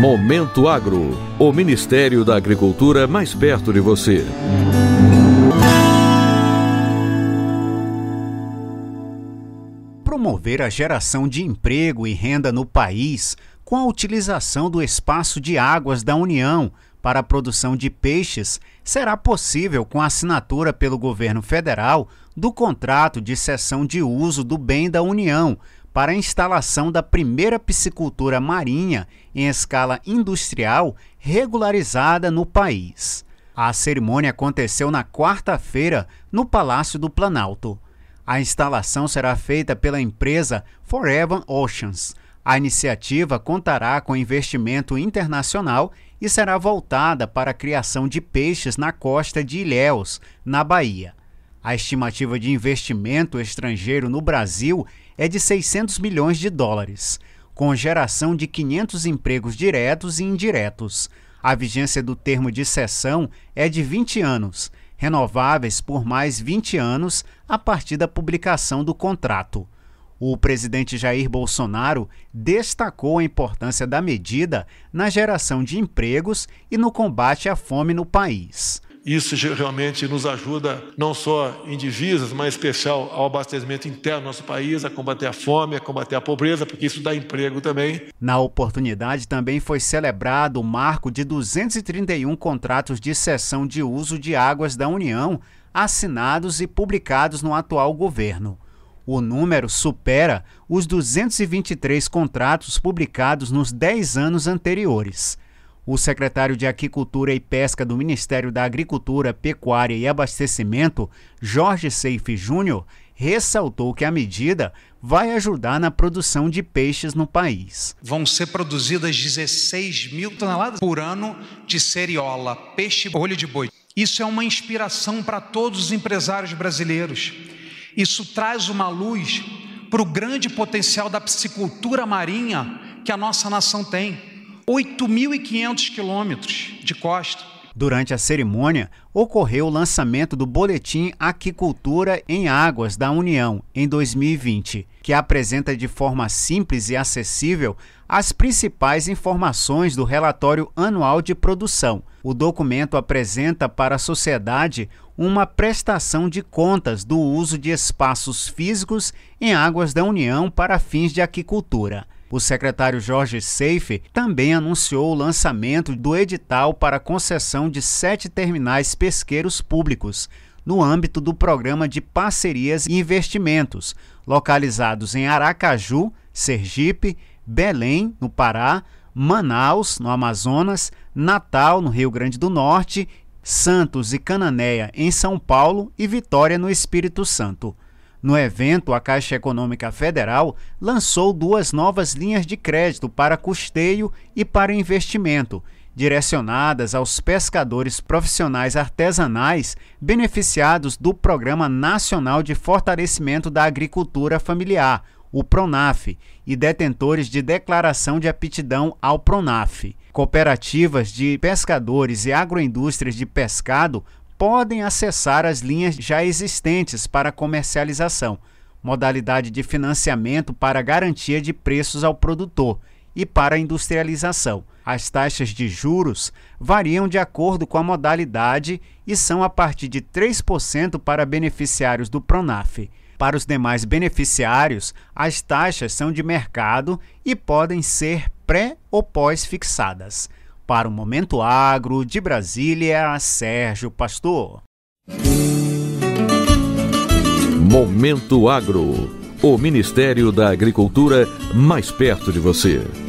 Momento Agro, o Ministério da Agricultura mais perto de você. Promover a geração de emprego e renda no país com a utilização do espaço de águas da União para a produção de peixes será possível com a assinatura pelo governo federal do contrato de cessão de uso do bem da União para a instalação da primeira piscicultura marinha em escala industrial regularizada no país. A cerimônia aconteceu na quarta-feira no Palácio do Planalto. A instalação será feita pela empresa Forever Oceans. A iniciativa contará com investimento internacional e será voltada para a criação de peixes na costa de Ilhéus, na Bahia. A estimativa de investimento estrangeiro no Brasil é de 600 milhões de dólares, com geração de 500 empregos diretos e indiretos. A vigência do termo de cessão é de 20 anos, renováveis por mais 20 anos a partir da publicação do contrato. O presidente Jair Bolsonaro destacou a importância da medida na geração de empregos e no combate à fome no país. Isso realmente nos ajuda não só em divisas, mas em especial ao abastecimento interno do nosso país, a combater a fome, a combater a pobreza, porque isso dá emprego também. Na oportunidade também foi celebrado o marco de 231 contratos de cessão de uso de águas da União assinados e publicados no atual governo. O número supera os 223 contratos publicados nos 10 anos anteriores. O secretário de Aquicultura e Pesca do Ministério da Agricultura, Pecuária e Abastecimento, Jorge Seife Júnior, ressaltou que a medida vai ajudar na produção de peixes no país. Vão ser produzidas 16 mil toneladas por ano de seriola, peixe olho de boi. Isso é uma inspiração para todos os empresários brasileiros. Isso traz uma luz para o grande potencial da piscicultura marinha que a nossa nação tem. 8.500 quilômetros de costa. Durante a cerimônia, ocorreu o lançamento do Boletim Aquicultura em Águas da União, em 2020, que apresenta de forma simples e acessível as principais informações do relatório anual de produção. O documento apresenta para a sociedade uma prestação de contas do uso de espaços físicos em águas da União para fins de aquicultura. O secretário Jorge Seife também anunciou o lançamento do edital para concessão de sete terminais pesqueiros públicos, no âmbito do Programa de Parcerias e Investimentos, localizados em Aracaju, Sergipe, Belém, no Pará, Manaus, no Amazonas, Natal, no Rio Grande do Norte, Santos e Cananéia, em São Paulo e Vitória, no Espírito Santo. No evento, a Caixa Econômica Federal lançou duas novas linhas de crédito para custeio e para investimento, direcionadas aos pescadores profissionais artesanais beneficiados do Programa Nacional de Fortalecimento da Agricultura Familiar, o PRONAF, e detentores de declaração de aptidão ao PRONAF. Cooperativas de pescadores e agroindústrias de pescado podem acessar as linhas já existentes para comercialização, modalidade de financiamento para garantia de preços ao produtor e para industrialização. As taxas de juros variam de acordo com a modalidade e são a partir de 3% para beneficiários do Pronaf. Para os demais beneficiários, as taxas são de mercado e podem ser pré ou pós-fixadas. Para o Momento Agro, de Brasília, Sérgio Pastor. Momento Agro. O Ministério da Agricultura mais perto de você.